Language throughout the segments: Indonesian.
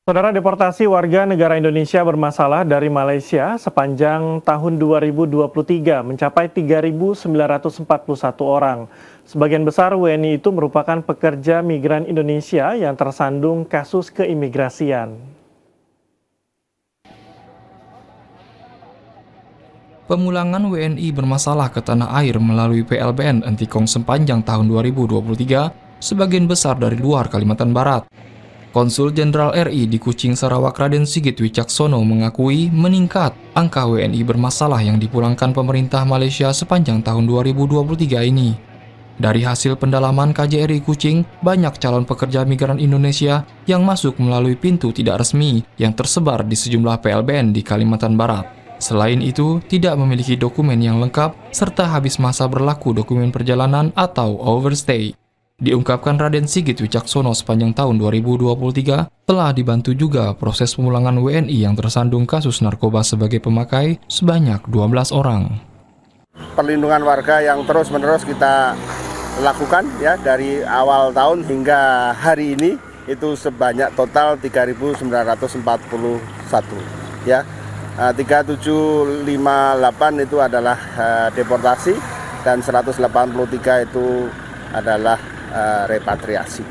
Saudara deportasi warga negara Indonesia bermasalah dari Malaysia sepanjang tahun 2023 mencapai 3.941 orang. Sebagian besar WNI itu merupakan pekerja migran Indonesia yang tersandung kasus keimigrasian. Pemulangan WNI bermasalah ke tanah air melalui PLBN Entikong sepanjang tahun 2023 sebagian besar dari luar Kalimantan Barat. Konsul Jenderal RI di Kucing Sarawak Raden Sigit Wicaksono mengakui meningkat angka WNI bermasalah yang dipulangkan pemerintah Malaysia sepanjang tahun 2023 ini. Dari hasil pendalaman KJRI Kucing, banyak calon pekerja migran Indonesia yang masuk melalui pintu tidak resmi yang tersebar di sejumlah PLBN di Kalimantan Barat. Selain itu, tidak memiliki dokumen yang lengkap serta habis masa berlaku dokumen perjalanan atau overstay. Diungkapkan Raden Sigit Wicaksono sepanjang tahun 2023 telah dibantu juga proses pemulangan WNI yang tersandung kasus narkoba sebagai pemakai sebanyak 12 orang. Perlindungan warga yang terus-menerus kita lakukan ya dari awal tahun hingga hari ini itu sebanyak total 3.941 ya. 3758 eh, itu adalah eh, deportasi dan 183 itu adalah Eh, repatriasi.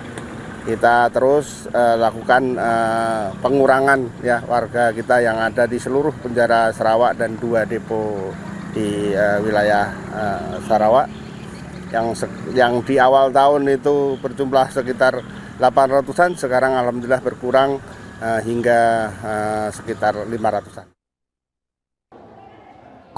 Kita terus uh, lakukan uh, pengurangan ya warga kita yang ada di seluruh penjara Sarawak dan dua depo di uh, wilayah uh, Sarawak yang yang di awal tahun itu berjumlah sekitar 800-an sekarang alhamdulillah berkurang uh, hingga uh, sekitar 500-an.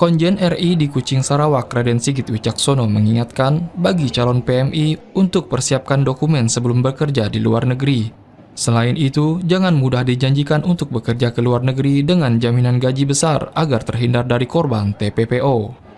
Konjen RI di Kucing Sarawak Raden Sigit Wicaksono mengingatkan bagi calon PMI untuk persiapkan dokumen sebelum bekerja di luar negeri. Selain itu, jangan mudah dijanjikan untuk bekerja ke luar negeri dengan jaminan gaji besar agar terhindar dari korban TPPO.